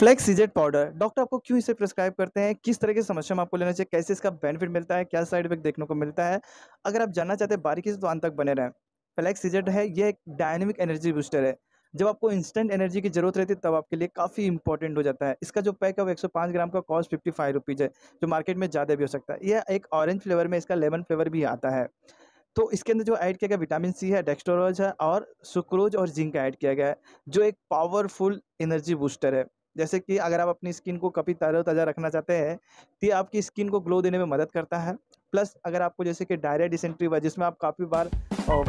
flex सीजेट powder doctor आपको क्यों इसे प्रिस्क्राइब करते हैं किस तरह की समस्या में आपको लेना चाहिए कैसे इसका बेनिफिट मिलता है क्या साइड इफेक्ट देखने को मिलता है अगर आप जानना चाहते हैं बारीकी से तो अंत तक बने रहें फ्लेक्स सीजेट है ये एक डायनेमिक एनर्जी बूस्टर है जब आपको इंस्टेंट एनर्जी की जरूरत रहती है तब आपके लिए काफ़ी इंपॉर्टेंट हो जाता है इसका जो पैक है वो 105 ग्राम का कॉस्ट फिफ्टी फाइव रुपीज़ है जो मार्केट में ज़्यादा भी हो सकता है यह एक ऑरेंज फ्लेवर में इसका लेमन फ्लेवर भी आता है तो इसके अंदर जो ऐड किया गया विटामिन सी है डेक्स्टोरोज है और सुक्रोज और जिंक ऐड किया गया है जो एक पावरफुल एनर्जी बूस्टर है जैसे कि अगर आप अपनी स्किन को कभी तरोताज़ा रखना चाहते हैं तो ये आपकी स्किन को ग्लो देने में मदद करता है प्लस अगर आपको जैसे कि डायरिया डिसेंट्री हुआ जिसमें आप काफ़ी बार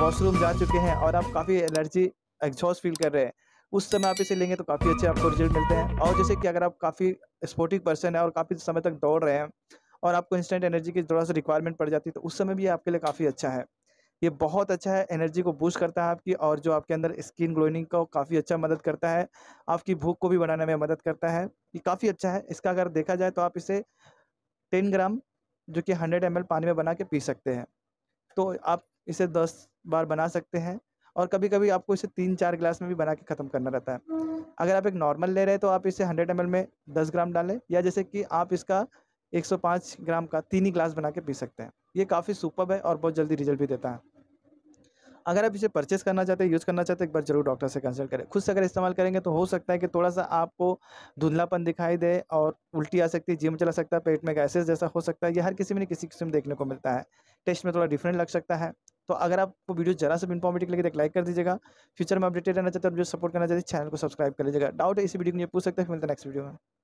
वॉशरूम जा चुके हैं और आप काफ़ी एनर्जी एग्जॉस्ट फील कर रहे हैं उस समय आप इसे लेंगे तो काफ़ी अच्छे आपको रिजल्ट मिलते हैं और जैसे कि अगर आप काफ़ी स्पोर्टिव पर्सन है और काफ़ी समय तक दौड़ रहे हैं और आपको इंस्टेंट एनर्जी की थोड़ा सा रिक्वायरमेंट पड़ जाती है तो उस समय भी आपके लिए काफ़ी अच्छा है ये बहुत अच्छा है एनर्जी को बूस्ट करता है आपकी और जो आपके अंदर स्किन ग्लोइनिंग को काफ़ी अच्छा मदद करता है आपकी भूख को भी बढ़ाने में मदद करता है ये काफ़ी अच्छा है इसका अगर देखा जाए तो आप इसे टेन ग्राम जो कि हंड्रेड एम पानी में बना के पी सकते हैं तो आप इसे दस बार बना सकते हैं और कभी कभी आपको इसे तीन चार गिलास में भी बना के ख़त्म करना रहता है अगर आप एक नॉर्मल ले रहे हैं तो आप इसे हंड्रेड एम में दस ग्राम डालें या जैसे कि आप इसका 105 ग्राम का तीन ही ग्लास बना के पी सकते हैं ये काफ़ी सुपर है और बहुत जल्दी रिजल्ट भी देता है अगर आप इसे परचेस करना चाहते हैं यूज़ करना चाहते हैं एक बार जरूर डॉक्टर से कंसल्ट करें खुद से अगर इस्तेमाल करेंगे तो हो सकता है कि थोड़ा सा आपको धुंधलापन दिखाई दे और उल्टी आ सकती है जिम चला सकता है पेट में गैसेज जैसा हो सकता है यह हर किसी में किसी किस्म देखने को मिलता है टेस्ट में थोड़ा डिफरेंट लग सकता है तो अगर आपको वीडियो जरा सा इन्फॉर्मेटिव लगे तो लाइक कर दीजिएगा फ्यूचर में अपडेटेड रहना चाहते हैं वीडियो सपोर्ट करना चाहते हैं चैनल को सब्सक्राइब कर लीजिएगा डाउट है इसी वीडियो में पूछ सकते हैं मिलता है नेक्स्ट वीडियो में